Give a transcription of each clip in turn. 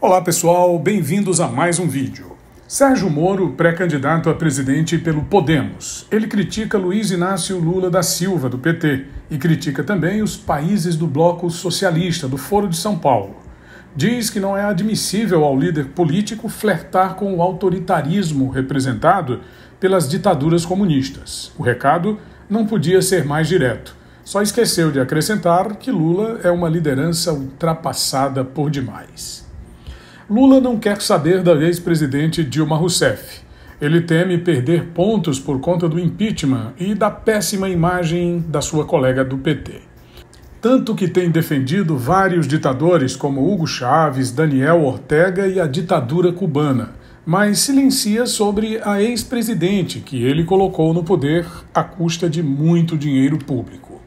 Olá pessoal, bem-vindos a mais um vídeo. Sérgio Moro, pré-candidato a presidente pelo Podemos. Ele critica Luiz Inácio Lula da Silva, do PT, e critica também os países do Bloco Socialista, do Foro de São Paulo. Diz que não é admissível ao líder político flertar com o autoritarismo representado pelas ditaduras comunistas. O recado não podia ser mais direto. Só esqueceu de acrescentar que Lula é uma liderança ultrapassada por demais. Lula não quer saber da ex-presidente Dilma Rousseff. Ele teme perder pontos por conta do impeachment e da péssima imagem da sua colega do PT. Tanto que tem defendido vários ditadores como Hugo Chávez, Daniel Ortega e a ditadura cubana, mas silencia sobre a ex-presidente que ele colocou no poder à custa de muito dinheiro público.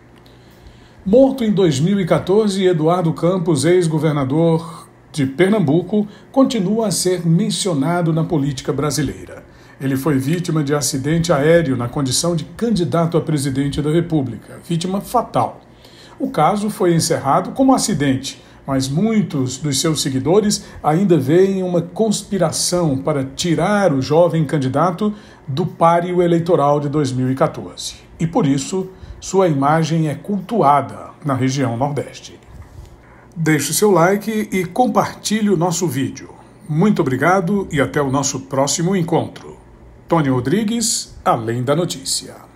Morto em 2014, Eduardo Campos, ex-governador de Pernambuco, continua a ser mencionado na política brasileira. Ele foi vítima de acidente aéreo na condição de candidato a presidente da República, vítima fatal. O caso foi encerrado como acidente, mas muitos dos seus seguidores ainda veem uma conspiração para tirar o jovem candidato do páreo eleitoral de 2014. E por isso, sua imagem é cultuada na região Nordeste. Deixe seu like e compartilhe o nosso vídeo. Muito obrigado e até o nosso próximo encontro. Tony Rodrigues, Além da Notícia.